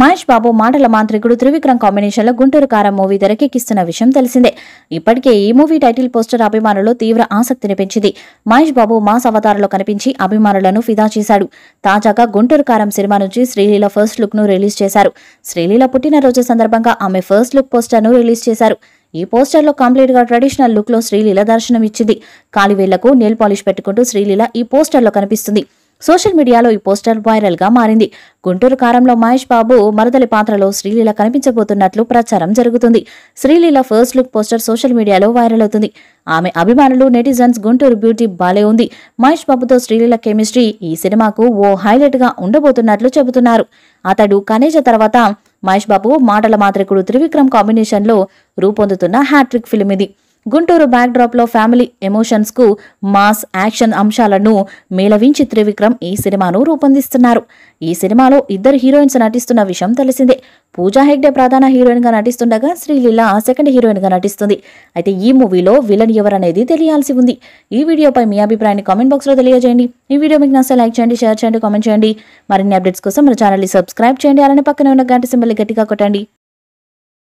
మహేష్ బాబు మాటల మాంత్రికుడు త్రివిక్రమ్ కాంబినేషన్లో గుంటూరు కారం మూవీ తెరకెక్కిస్తున్న విషయం తెలిసిందే ఇప్పటికే ఈ మూవీ టైటిల్ పోస్టర్ అభిమానులు తీవ్ర ఆసక్తిని పెంచింది మహేష్ బాబు మాస్ అవతారంలో కనిపించి అభిమానులను ఫిదా చేశాడు తాజాగా గుంటూరు కారం సినిమా నుంచి శ్రీలీల ఫస్ట్ లుక్ ను రిలీజ్ చేశారు శ్రీలీల పుట్టినరోజు సందర్భంగా ఆమె ఫస్ట్ లుక్ పోస్టర్ ను రిలీజ్ చేశారు ఈ పోస్టర్లో కంప్లీట్గా ట్రెడిషనల్ లుక్లో శ్రీలీల దర్శనమిచ్చింది కాలివేళ్లకు నెయిల్ పాలిష్ పెట్టుకుంటూ శ్రీలీల ఈ పోస్టర్లో కనిపిస్తుంది సోషల్ మీడియాలో ఈ పోస్టర్ వైరల్గా మారింది గుంటూరు కారంలో మహేష్ బాబు మరదలి పాత్రలో శ్రీలీల కనిపించబోతున్నట్లు ప్రచారం జరుగుతుంది Sreeleela first look poster social మీడియాలో వైరల్ అవుతుంది ఆమె అభిమానులు నెటిజన్స్ గుంటూరు బ్యూటీ బాలే ఉంది మహేష్ బాబుతో శ్రీలీల కెమిస్ట్రీ ఈ సినిమాకు ఓ హైలైట్గా ఉండబోతున్నట్లు చెబుతున్నారు అతడు కనేజ తర్వాత మహేష్ బాబు మాటల మాత్రికుడు త్రివిక్రమ్ కాంబినేషన్లో రూపొందుతున్న హ్యాట్రిక్ ఫిల్మ్ ఇది గుంటూరు లో ఫ్యామిలీ ఎమోషన్స్కు మాస్ యాక్షన్ అంశాలను మేళవించి త్రివిక్రమ్ ఈ సినిమాను రూపొందిస్తున్నారు ఈ సినిమాలో ఇద్దరు హీరోయిన్స్ నటిస్తున్న విషయం తెలిసిందే పూజా హెగ్డే ప్రధాన హీరోయిన్ గా నటిస్తుండగా శ్రీలీల సెకండ్ హీరోయిన్గా నటిస్తుంది అయితే ఈ మూవీలో విలన్ ఎవరనేది తెలియాల్సి ఉంది ఈ వీడియోపై మీ అభిప్రాయాన్ని కామెంట్ బాక్స్లో తెలియజేయండి ఈ వీడియో మీకు నచ్చితే లైక్ చేయండి షేర్ చేయండి కామెంట్ చేయండి మరిన్ని అప్డేట్స్ కోసం మన ఛానల్ సబ్స్క్రైబ్ చేయండి అలానే పక్కనే ఉన్న గంట సింబల్ గట్టిగా కొట్టండి